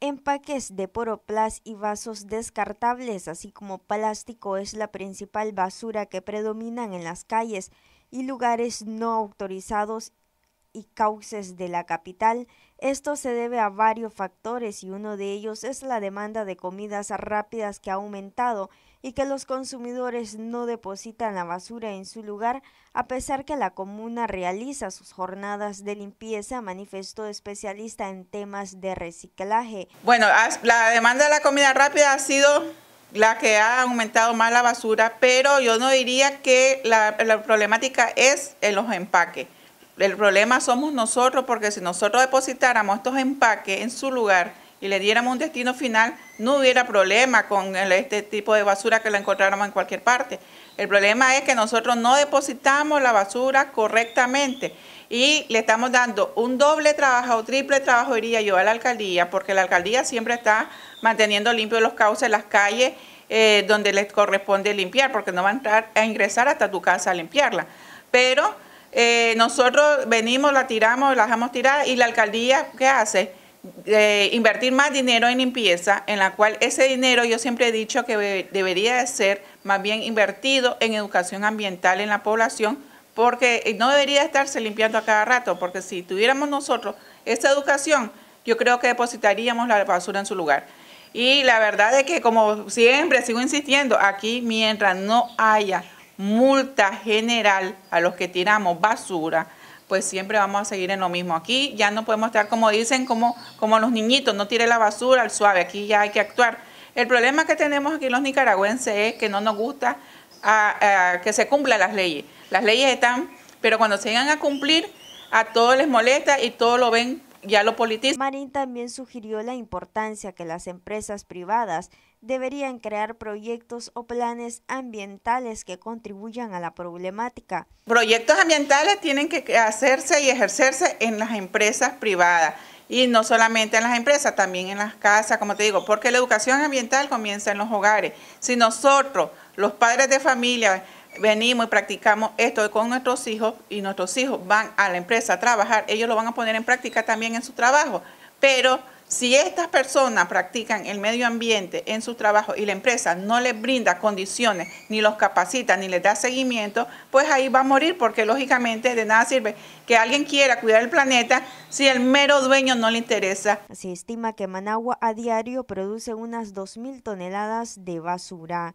Empaques de poroplas y vasos descartables, así como plástico, es la principal basura que predominan en las calles y lugares no autorizados y cauces de la capital. Esto se debe a varios factores y uno de ellos es la demanda de comidas rápidas que ha aumentado y que los consumidores no depositan la basura en su lugar a pesar que la comuna realiza sus jornadas de limpieza, manifestó especialista en temas de reciclaje. Bueno, la demanda de la comida rápida ha sido la que ha aumentado más la basura, pero yo no diría que la, problemática es en los empaques el problema somos nosotros porque si nosotros depositáramos estos empaques en su lugar y le diéramos un destino final, no hubiera problema con este tipo de basura que la encontráramos en cualquier parte. El problema es que nosotros no depositamos la basura correctamente y le estamos dando un doble trabajo o triple trabajo, iría yo, a la alcaldía, porque la alcaldía siempre está manteniendo limpios los cauces, las calles eh, donde les corresponde limpiar, porque no va a, entrar, a ingresar hasta tu casa a limpiarla. Pero eh, nosotros venimos, la tiramos, la dejamos tirada y la alcaldía, ¿qué hace? invertir más dinero en limpieza, en la cual ese dinero yo siempre he dicho que debería de ser más bien invertido en educación ambiental en la población, porque eh, no debería estarse limpiando a cada rato, porque si tuviéramos nosotros esa educación, yo creo que depositaríamos la basura en su lugar. Y la verdad es que, como siempre, sigo insistiendo, aquí mientras no haya multa general a los que tiramos basura, pues siempre vamos a seguir en lo mismo. Aquí ya no podemos estar como dicen, como, como los niñitos, no tire la basura al suave, aquí ya hay que actuar. El problema que tenemos aquí los nicaragüenses es que no nos gusta que se cumplan las leyes. Las leyes están, pero cuando se llegan a cumplir, a todos les molesta y todos lo ven Marín también sugirió la importancia que las empresas privadas deberían crear proyectos o planes ambientales que contribuyan a la problemática. Proyectos ambientales tienen que hacerse y ejercerse en las empresas privadas y no solamente en las empresas, también en las casas, como te digo, porque la educación ambiental comienza en los hogares. Si nosotros, los padres de familia, venimos y practicamos esto con nuestros hijos y nuestros hijos van a la empresa a trabajar, ellos lo van a poner en práctica también en su trabajo. Pero si estas personas practican el medio ambiente en su trabajo y la empresa no les brinda condiciones, ni los capacita, ni les da seguimiento, pues ahí va a morir porque lógicamente de nada sirve que alguien quiera cuidar el planeta si el mero dueño no le interesa. Se estima que Managua a diario produce unas 2.000 toneladas de basura.